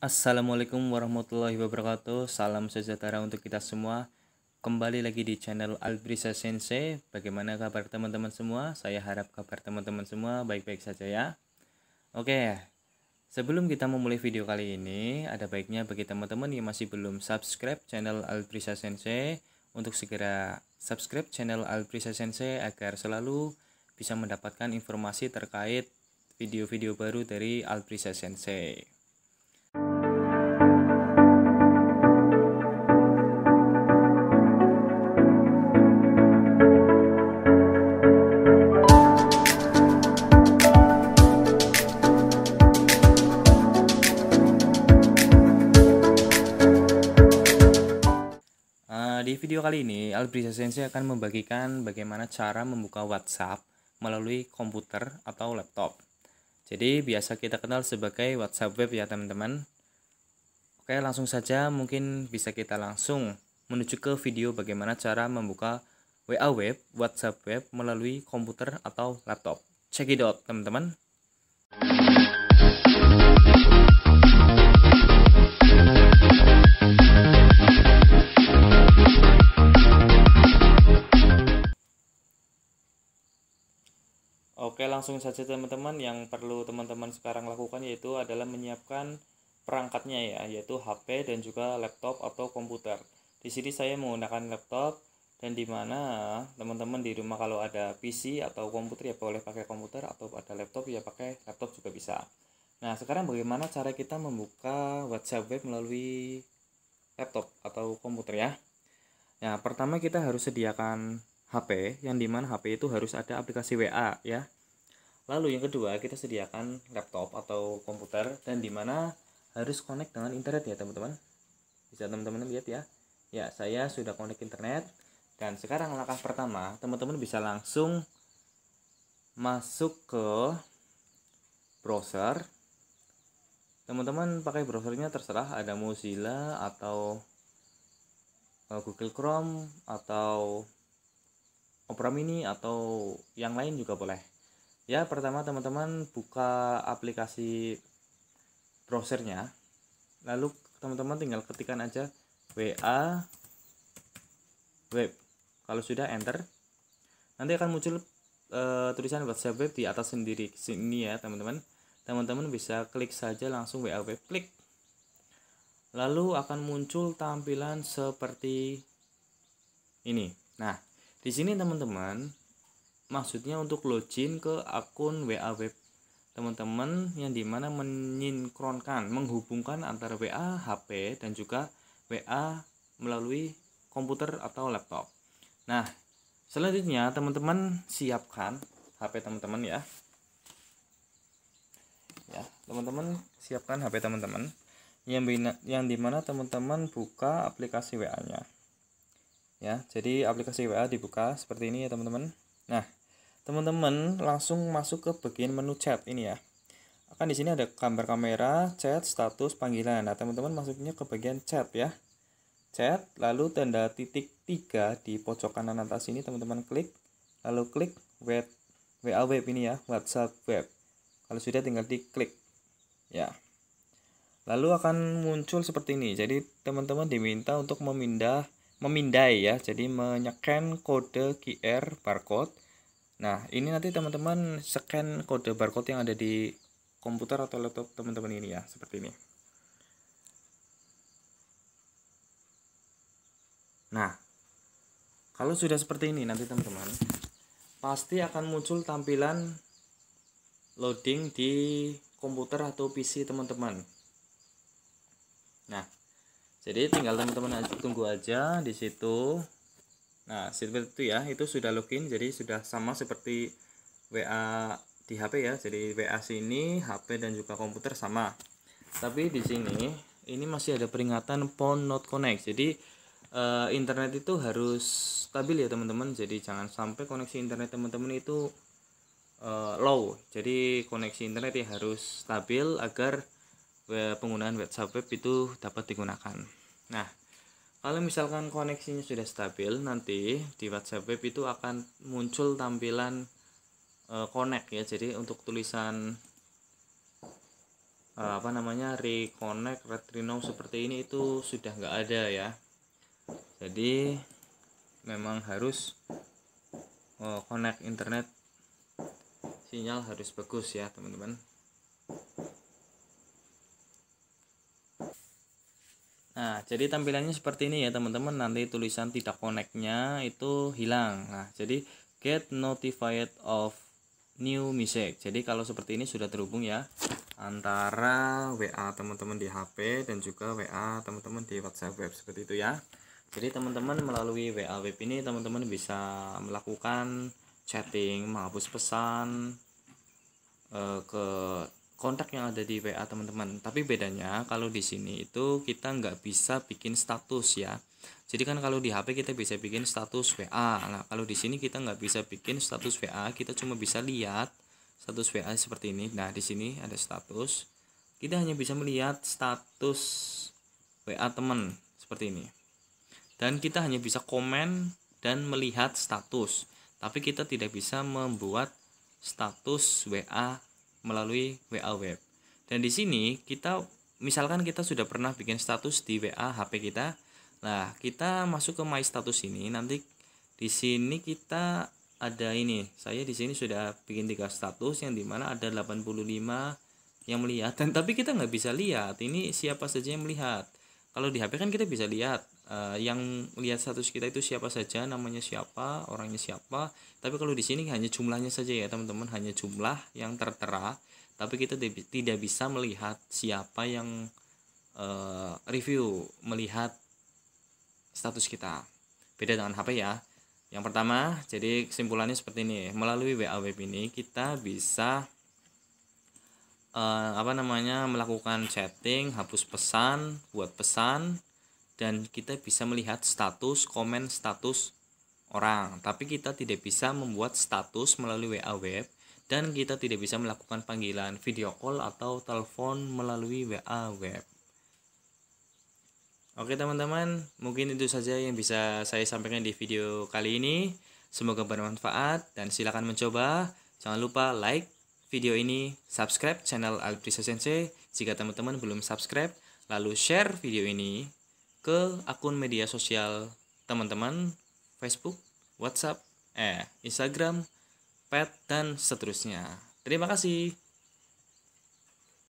Assalamualaikum warahmatullahi wabarakatuh Salam sejahtera untuk kita semua Kembali lagi di channel Albrisa Sensei Bagaimana kabar teman-teman semua? Saya harap kabar teman-teman semua baik-baik saja ya Oke Sebelum kita memulai video kali ini Ada baiknya bagi teman-teman yang masih belum subscribe channel Albrisa Sensei Untuk segera subscribe channel Albrisa Sensei Agar selalu bisa mendapatkan informasi terkait video-video baru dari Albrisa Sensei di video kali ini, Albrisa Sensei akan membagikan bagaimana cara membuka WhatsApp melalui komputer atau laptop. Jadi, biasa kita kenal sebagai WhatsApp web ya, teman-teman. Oke, langsung saja mungkin bisa kita langsung menuju ke video bagaimana cara membuka WA web, WhatsApp web melalui komputer atau laptop. Check it out, teman-teman. langsung saja teman-teman yang perlu teman-teman sekarang lakukan yaitu adalah menyiapkan perangkatnya ya yaitu HP dan juga laptop atau komputer. Di sini saya menggunakan laptop dan di mana teman-teman di rumah kalau ada PC atau komputer ya boleh pakai komputer atau ada laptop ya pakai laptop juga bisa. Nah, sekarang bagaimana cara kita membuka WhatsApp web melalui laptop atau komputer ya? Nah, pertama kita harus sediakan HP yang dimana HP itu harus ada aplikasi WA ya. Lalu yang kedua kita sediakan laptop atau komputer dan dimana harus connect dengan internet ya teman-teman. Bisa teman-teman lihat ya. Ya saya sudah connect internet dan sekarang langkah pertama teman-teman bisa langsung masuk ke browser. Teman-teman pakai browsernya terserah ada Mozilla atau eh, Google Chrome atau Opera Mini atau yang lain juga boleh ya pertama teman-teman buka aplikasi browsernya lalu teman-teman tinggal ketikkan aja WA web kalau sudah enter nanti akan muncul e, tulisan WhatsApp web di atas sendiri sini ya teman-teman teman-teman bisa klik saja langsung WA web klik lalu akan muncul tampilan seperti ini nah di sini teman-teman maksudnya untuk login ke akun WA web teman-teman yang dimana menyinkronkan menghubungkan antara WA HP dan juga WA melalui komputer atau laptop nah selanjutnya teman-teman siapkan HP teman-teman ya ya teman-teman siapkan HP teman-teman yang bina, yang dimana teman-teman buka aplikasi WA nya ya jadi aplikasi WA dibuka seperti ini ya teman-teman nah teman-teman langsung masuk ke bagian menu chat ini ya akan di sini ada gambar kamera chat status panggilan nah teman-teman masuknya ke bagian chat ya chat lalu tanda titik tiga di pojok kanan atas ini teman-teman klik lalu klik web WA web ini ya WhatsApp web kalau sudah tinggal diklik ya lalu akan muncul seperti ini jadi teman-teman diminta untuk memindah memindai ya jadi menyekan kode QR barcode Nah, ini nanti teman-teman scan kode barcode yang ada di komputer atau laptop teman-teman ini ya, seperti ini. Nah, kalau sudah seperti ini nanti teman-teman, pasti akan muncul tampilan loading di komputer atau PC teman-teman. Nah, jadi tinggal teman-teman tunggu aja di situ nah seperti itu ya itu sudah login jadi sudah sama seperti WA di HP ya jadi WA sini HP dan juga komputer sama tapi di sini ini masih ada peringatan phone not connect jadi eh, internet itu harus stabil ya teman-teman jadi jangan sampai koneksi internet teman-teman itu eh, low jadi koneksi internet ya harus stabil agar eh, penggunaan WhatsApp web itu dapat digunakan nah kalau misalkan koneksinya sudah stabil, nanti di WhatsApp Web itu akan muncul tampilan e, connect ya. Jadi untuk tulisan e, apa namanya reconnect retrino seperti ini itu sudah nggak ada ya. Jadi memang harus e, connect internet sinyal harus bagus ya teman-teman. jadi tampilannya seperti ini ya teman-teman nanti tulisan tidak connectnya itu hilang nah jadi get notified of new music jadi kalau seperti ini sudah terhubung ya antara WA teman-teman di HP dan juga WA teman-teman di WhatsApp web seperti itu ya jadi teman-teman melalui WA web ini teman-teman bisa melakukan chatting menghapus pesan eh, ke kontak yang ada di WA teman-teman. Tapi bedanya kalau di sini itu kita nggak bisa bikin status ya. Jadi kan kalau di HP kita bisa bikin status WA. Nah, kalau di sini kita nggak bisa bikin status WA, kita cuma bisa lihat status WA seperti ini. Nah, di sini ada status. Kita hanya bisa melihat status WA teman seperti ini. Dan kita hanya bisa komen dan melihat status. Tapi kita tidak bisa membuat status WA melalui WA web. Dan di sini kita misalkan kita sudah pernah bikin status di WA HP kita. Nah, kita masuk ke My Status ini nanti di sini kita ada ini. Saya di sini sudah bikin tiga status yang dimana ada 85 yang melihat dan tapi kita nggak bisa lihat ini siapa saja yang melihat. Kalau di HP kan kita bisa lihat uh, yang lihat status kita itu siapa saja, namanya siapa, orangnya siapa. Tapi kalau di sini hanya jumlahnya saja ya teman-teman, hanya jumlah yang tertera. Tapi kita tidak bisa melihat siapa yang uh, review, melihat status kita. Beda dengan HP ya. Yang pertama, jadi kesimpulannya seperti ini. Melalui WA Web ini kita bisa uh, apa namanya melakukan chatting, hapus pesan, buat pesan, dan kita bisa melihat status, komen status orang. Tapi kita tidak bisa membuat status melalui WA web dan kita tidak bisa melakukan panggilan video call atau telepon melalui WA web. Oke teman-teman, mungkin itu saja yang bisa saya sampaikan di video kali ini. Semoga bermanfaat dan silakan mencoba. Jangan lupa like video ini, subscribe channel Alprisa Sensei jika teman-teman belum subscribe, lalu share video ini ke akun media sosial teman-teman Facebook, WhatsApp, eh Instagram, Pet dan seterusnya. Terima kasih.